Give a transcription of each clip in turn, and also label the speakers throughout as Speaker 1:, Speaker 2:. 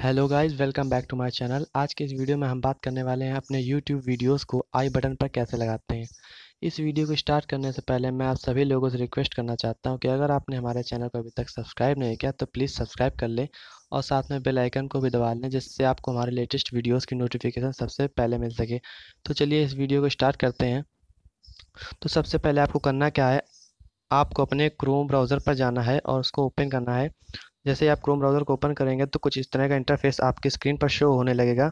Speaker 1: hello guys welcome back to my channel आज के इस वीडियो में हम बात करने वाले हैं अपने यूट्यूब वीडियोस को आई बटन पर कैसे लगाते हैं इस वीडियो को स्टार्ट करने से पहले मैं आप सभी लोगों से रिक्वेस्ट करना चाहता हूं कि अगर आपने हमारे चैनल को अभी तक सब्सक्राइब नहीं किया तो प्लीज़ सब्सक्राइब कर लें और साथ में बेलाइकन को भी दबा लें जिससे आपको हमारे लेटेस्ट वीडियोज़ की नोटिफिकेशन सबसे पहले मिल सके तो चलिए इस वीडियो को स्टार्ट करते हैं तो सबसे पहले आपको करना क्या है आपको अपने क्रोम ब्राउज़र पर जाना है और उसको ओपन करना है जैसे आप क्रोम ब्राउज़र को ओपन करेंगे तो कुछ इस तरह का इंटरफेस आपकी स्क्रीन पर शो होने लगेगा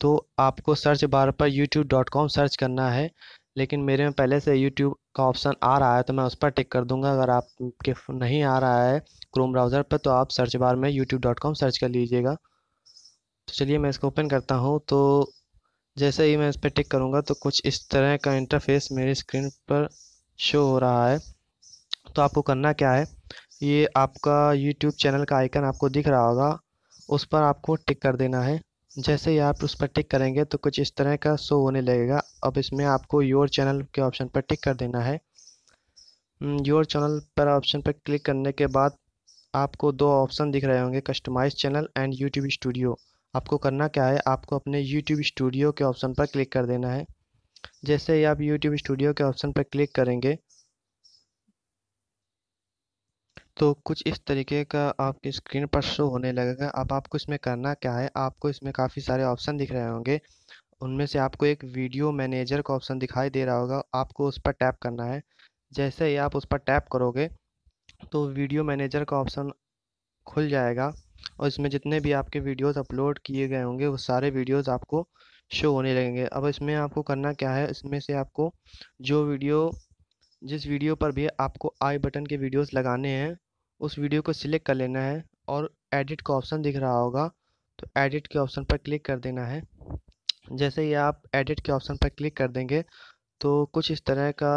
Speaker 1: तो आपको सर्च बार पर youtube.com सर्च करना है लेकिन मेरे में पहले से यूट्यूब का ऑप्शन आ रहा है तो मैं उस पर टिक कर दूंगा अगर आपके नहीं आ रहा है क्रोम ब्राउज़र पर तो आप सर्च बार में यूट्यूब सर्च कर लीजिएगा तो चलिए मैं इसको ओपन करता हूँ तो जैसे ही मैं इस पर टिक करूँगा तो कुछ इस तरह का इंटरफेस मेरी स्क्रीन पर शो हो रहा है तो आपको करना क्या है ये आपका यूट्यूब चैनल का आइकन आपको दिख रहा होगा उस पर आपको टिक कर देना है जैसे ही आप उस पर टिक करेंगे तो कुछ इस तरह का शो होने लगेगा अब इसमें आपको योर चैनल के ऑप्शन पर टिक कर देना है योर हम्म, चैनल पर ऑप्शन पर क्लिक करने के बाद आपको दो ऑप्शन दिख रहे होंगे customise channel and YouTube studio आपको करना क्या है आपको अपने यूट्यूब स्टूडियो के ऑप्शन पर क्लिक कर देना है जैसे ही आप यूट्यूब स्टूडियो के ऑप्शन पर क्लिक करेंगे तो कुछ इस तरीके का आपकी स्क्रीन पर शो होने लगेगा अब आपको इसमें करना क्या है आपको इसमें काफ़ी सारे ऑप्शन दिख रहे होंगे उनमें से आपको एक वीडियो मैनेजर का ऑप्शन दिखाई दे रहा होगा आपको उस पर टैप करना है जैसे ही आप उस पर टैप करोगे तो वीडियो मैनेजर का ऑप्शन खुल जाएगा और इसमें जितने भी आपके वीडियोस अपलोड किए गए होंगे वो सारे वीडियोस आपको शो होने लगेंगे अब इसमें आपको करना क्या है इसमें से आपको जो वीडियो जिस वीडियो पर भी आपको आई बटन के वीडियोस लगाने हैं उस वीडियो को सिलेक्ट कर लेना है और एडिट का ऑप्शन दिख रहा होगा तो एडिट के ऑप्शन पर क्लिक कर देना है जैसे ही आप एडिट के ऑप्शन पर क्लिक कर देंगे तो कुछ इस तरह का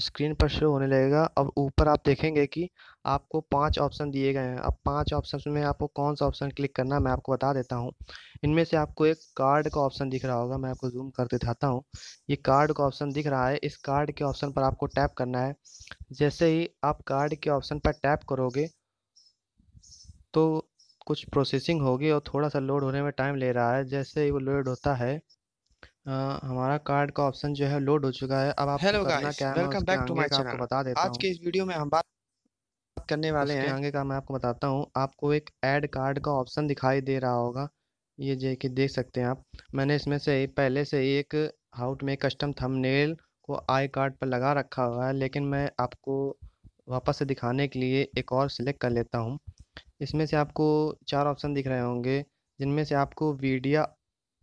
Speaker 1: स्क्रीन पर शो होने लगेगा और ऊपर आप देखेंगे कि आपको पांच ऑप्शन दिए गए हैं अब पांच ऑप्शन में आपको कौन सा ऑप्शन क्लिक करना है मैं आपको बता देता हूं इनमें से आपको एक कार्ड का ऑप्शन दिख रहा होगा मैं आपको जूम कर दिखाता हूं ये कार्ड का ऑप्शन दिख रहा है इस कार्ड के ऑप्शन पर आपको टैप करना है जैसे ही आप कार्ड के ऑप्शन पर टैप करोगे तो कुछ प्रोसेसिंग होगी और थोड़ा सा लोड होने में टाइम ले रहा है जैसे ही वो लोड होता है हमारा कार्ड का ऑप्शन जो है लोड हो चुका है अब आपको hello guys welcome back to my आपको चैनल बता देता आज के इस वीडियो में हम बात करने वाले हैं आगे का मैं आपको बताता हूँ आपको एक ऐड कार्ड का ऑप्शन दिखाई दे रहा होगा ये जो कि देख सकते हैं आप मैंने इसमें से पहले से एक हाउट में कस्टम थम को आई कार्ड पर लगा रखा हुआ है लेकिन मैं आपको वापस से दिखाने के लिए एक और सिलेक्ट कर लेता हूँ इसमें से आपको चार ऑप्शन दिख रहे होंगे जिनमें से आपको वीडिया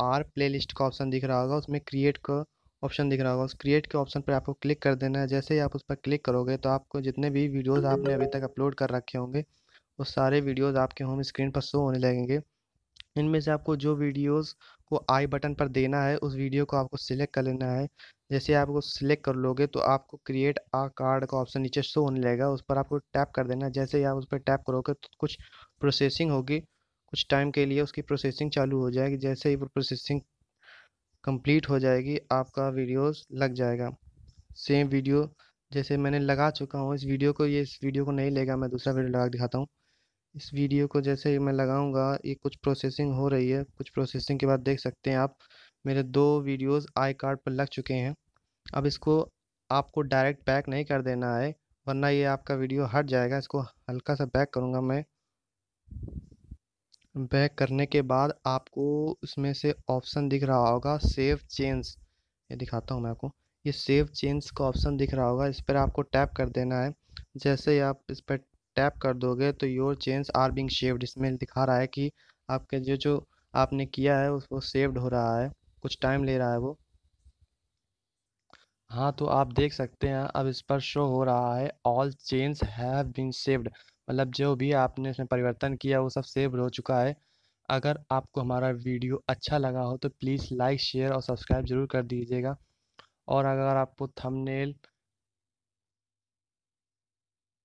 Speaker 1: आर प्लेलिस्ट का ऑप्शन दिख रहा होगा उसमें क्रिएट का ऑप्शन दिख रहा होगा उस क्रिएट के ऑप्शन पर आपको क्लिक कर देना है जैसे ही आप उस पर क्लिक करोगे तो आपको जितने भी वीडियोज़ आपने अभी तक अपलोड कर रखे होंगे वो सारे वीडियोज़ आपके होम स्क्रीन पर शो होने लगेंगे इनमें से आपको जो वीडियोस को आई बटन पर देना है उस वीडियो को आपको सिलेक्ट कर लेना है जैसे आप उसको सिलेक्ट कर लोगे तो आपको क्रिएट आ कार्ड का ऑप्शन नीचे शो होने लगेगा उस पर आपको टैप कर देना है जैसे ही आप उस पर टैप करोगे तो कुछ प्रोसेसिंग होगी कुछ टाइम के लिए उसकी प्रोसेसिंग चालू हो जाएगी जैसे ही वो प्रोसेसिंग कंप्लीट हो जाएगी आपका वीडियोस लग जाएगा सेम वीडियो जैसे मैंने लगा चुका हूँ इस वीडियो को ये इस वीडियो को नहीं लेगा मैं दूसरा वीडियो लगा दिखाता हूँ इस वीडियो को जैसे ही मैं लगाऊंगा ये कुछ प्रोसेसिंग हो रही है कुछ प्रोसेसिंग के बाद देख सकते हैं आप मेरे दो वीडियोस आई कार्ड पर लग चुके हैं अब इसको आपको डायरेक्ट पैक नहीं कर देना है वरना ये आपका वीडियो हट जाएगा इसको हल्का सा पैक करूँगा मैं बैक करने के बाद आपको उसमें से ऑप्शन दिख रहा होगा सेव चेंज ये दिखाता हूँ मैं आपको ये सेव चेंज का ऑप्शन दिख रहा होगा इस पर आपको टैप कर देना है जैसे ही आप इस पर टैप कर दोगे तो your change are being saved इसमें दिखा रहा है कि आपके जो जो आपने किया है उसको सेव्ड हो रहा है कुछ टाइम ले रहा है वो हाँ तो आप देख सकते हैं अब इस पर शो हो रहा है all change have been saved मतलब जो भी आपने इसमें परिवर्तन किया वो सब सेव हो चुका है अगर आपको हमारा वीडियो अच्छा लगा हो तो प्लीज़ लाइक शेयर और सब्सक्राइब ज़रूर कर दीजिएगा और अगर आपको थंबनेल